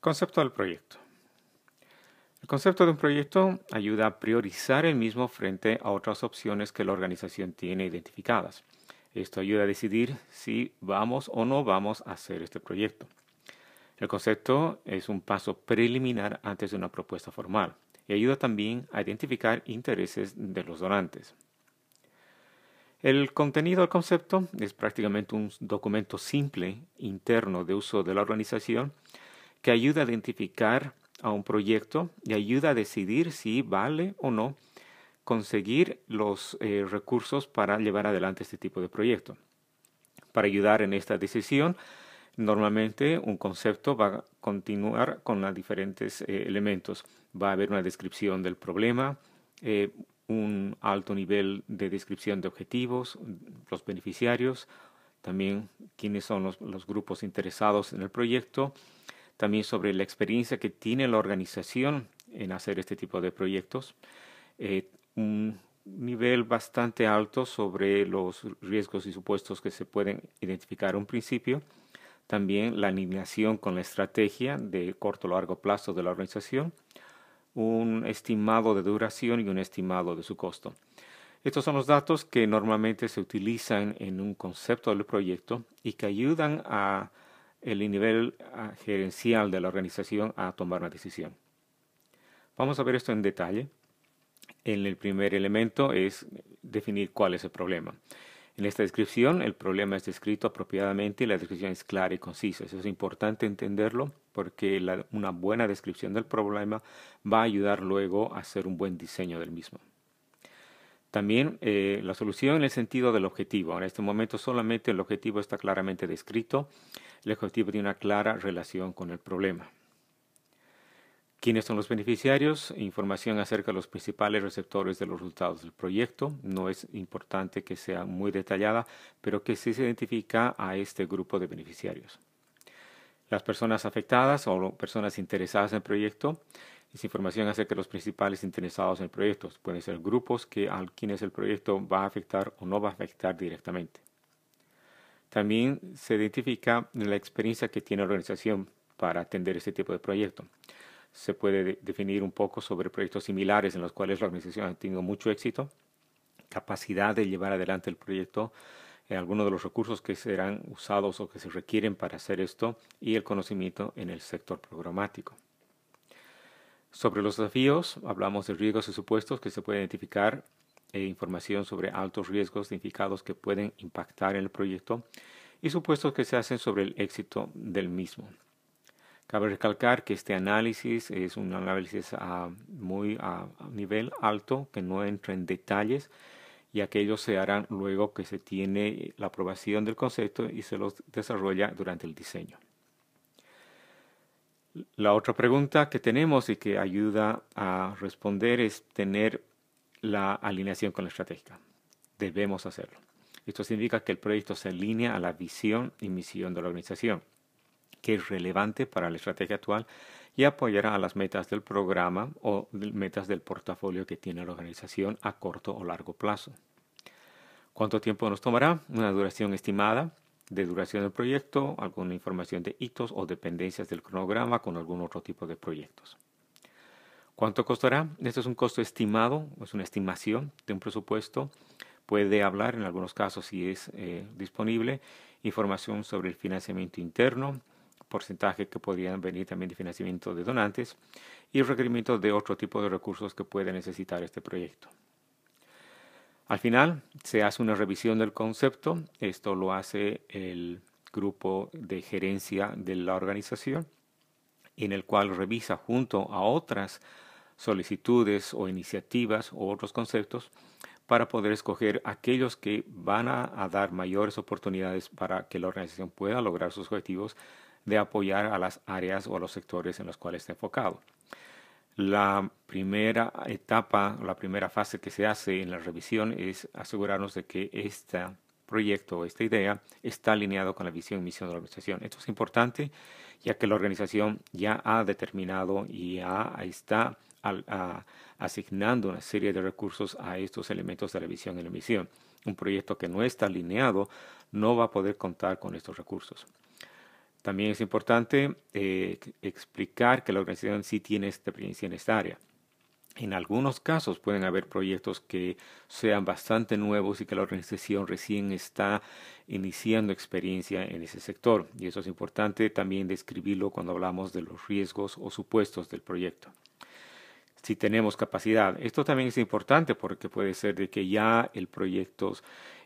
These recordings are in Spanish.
Concepto del proyecto. El concepto de un proyecto ayuda a priorizar el mismo frente a otras opciones que la organización tiene identificadas. Esto ayuda a decidir si vamos o no vamos a hacer este proyecto. El concepto es un paso preliminar antes de una propuesta formal y ayuda también a identificar intereses de los donantes. El contenido del concepto es prácticamente un documento simple interno de uso de la organización que ayuda a identificar a un proyecto y ayuda a decidir si vale o no conseguir los eh, recursos para llevar adelante este tipo de proyecto. Para ayudar en esta decisión, normalmente un concepto va a continuar con los diferentes eh, elementos. Va a haber una descripción del problema, eh, un alto nivel de descripción de objetivos, los beneficiarios, también quiénes son los grupos interesados en el proyecto, también sobre la experiencia que tiene la organización en hacer este tipo de proyectos, eh, un nivel bastante alto sobre los riesgos y supuestos que se pueden identificar a un principio, también la alineación con la estrategia de corto o largo plazo de la organización, un estimado de duración y un estimado de su costo. Estos son los datos que normalmente se utilizan en un concepto del proyecto y que ayudan a el nivel ah, gerencial de la organización a tomar una decisión. Vamos a ver esto en detalle. En el primer elemento es definir cuál es el problema. En esta descripción, el problema es descrito apropiadamente y la descripción es clara y concisa. Eso es importante entenderlo porque una buena descripción del problema va a ayudar luego a hacer un buen diseño del mismo. También eh, la solución en el sentido del objetivo. En este momento solamente el objetivo está claramente descrito el objetivo pues, tiene una clara relación con el problema. ¿Quiénes son los beneficiarios? Información acerca de los principales receptores de los resultados del proyecto. No es importante que sea muy detallada, pero que sí se identifica a este grupo de beneficiarios. Las personas afectadas o personas interesadas en el proyecto. Es información acerca de los principales interesados en el proyecto. Pueden ser grupos que, a quienes el proyecto va a afectar o no va a afectar directamente. También se identifica la experiencia que tiene la organización para atender este tipo de proyecto. Se puede definir un poco sobre proyectos similares en los cuales la organización ha tenido mucho éxito, capacidad de llevar adelante el proyecto, eh, algunos de los recursos que serán usados o que se requieren para hacer esto y el conocimiento en el sector programático. Sobre los desafíos, hablamos de riesgos y supuestos que se pueden identificar eh, información sobre altos riesgos significados que pueden impactar en el proyecto y supuestos que se hacen sobre el éxito del mismo. Cabe recalcar que este análisis es un análisis muy nivel alto que no entra en detalles y aquellos se harán luego que se tiene la aprobación del concepto y se los desarrolla durante el diseño. La otra pregunta que tenemos y que ayuda a responder es tener la alineación con la estrategia. Debemos hacerlo. Esto significa que el proyecto se alinea a la visión y misión de la organización, que es relevante para la estrategia actual y apoyará a las metas del programa o metas del portafolio que tiene la organización a corto o largo plazo. ¿Cuánto tiempo nos tomará? Una duración estimada de duración del proyecto, alguna información de hitos o dependencias del cronograma con algún otro tipo de proyectos. ¿Cuánto costará? Esto es un costo estimado, es una estimación de un presupuesto. Puede hablar, en algunos casos, si es eh, disponible, información sobre el financiamiento interno, porcentaje que podrían venir también de financiamiento de donantes y requerimientos de otro tipo de recursos que puede necesitar este proyecto. Al final se hace una revisión del concepto, esto lo hace el grupo de gerencia de la organización en el cual revisa junto a otras solicitudes o iniciativas o otros conceptos para poder escoger aquellos que van a, dar mayores oportunidades para que la organización pueda lograr sus objetivos de apoyar a las áreas o a los sectores en los cuales está enfocado. La primera etapa, la primera fase que se hace en la revisión es asegurarnos de que esta proyecto o esta idea está alineado con la visión y misión de la organización. Esto es importante ya que la organización ya ha determinado y ya está asignando una serie de recursos a estos elementos de la visión y la misión. Un proyecto que no está alineado no va a poder contar con estos recursos. También es importante eh, explicar que la organización sí tiene esta experiencia en esta área. En algunos casos pueden haber proyectos que sean bastante nuevos y que la organización recién está iniciando experiencia en ese sector. Y eso es importante también describirlo cuando hablamos de los riesgos o supuestos del proyecto. Si tenemos capacidad, esto también es importante porque puede ser de que ya el proyecto,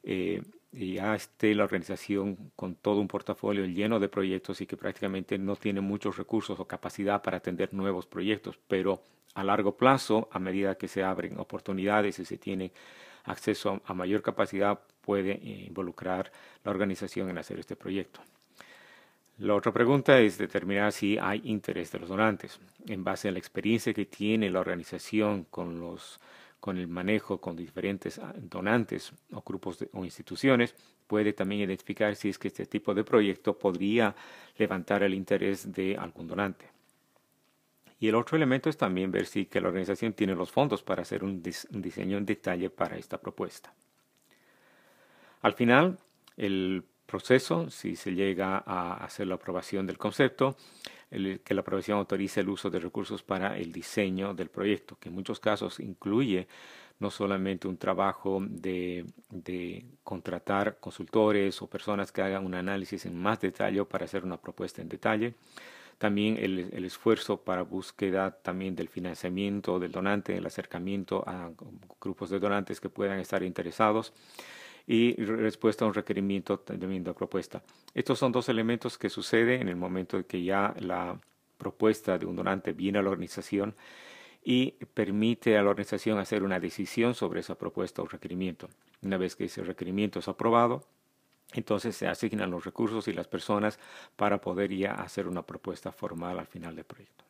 eh, ya esté la organización con todo un portafolio lleno de proyectos y que prácticamente no tiene muchos recursos o capacidad para atender nuevos proyectos, pero a largo plazo, a medida que se abren oportunidades y se tiene acceso a mayor capacidad, puede eh, involucrar la organización en hacer este proyecto. La otra pregunta es determinar si hay interés de los donantes. En base a la experiencia que tiene la organización con, los, con el manejo con diferentes ah, donantes o grupos o instituciones, puede también identificar si es que este tipo de proyecto podría levantar el interés de algún donante. Y el otro elemento es también ver si que la organización tiene los fondos para hacer un, diseño en detalle para esta propuesta. Al final, el proceso, si se llega a hacer la aprobación del concepto, que la aprobación autorice el uso de recursos para el diseño del proyecto, que en muchos casos incluye no solamente un trabajo de, de contratar consultores o personas que hagan un análisis en más detalle para hacer una propuesta en detalle, también el, esfuerzo para búsqueda también del financiamiento del donante, el acercamiento a grupos de donantes que puedan estar interesados y respuesta a un requerimiento también de propuesta. Estos son dos elementos que suceden en el momento en que ya la propuesta de un donante viene a la organización y permite a la organización hacer una decisión sobre esa propuesta o requerimiento. Una vez que ese requerimiento es aprobado, entonces se asignan los recursos y las personas para poder ya hacer una propuesta formal al final del proyecto.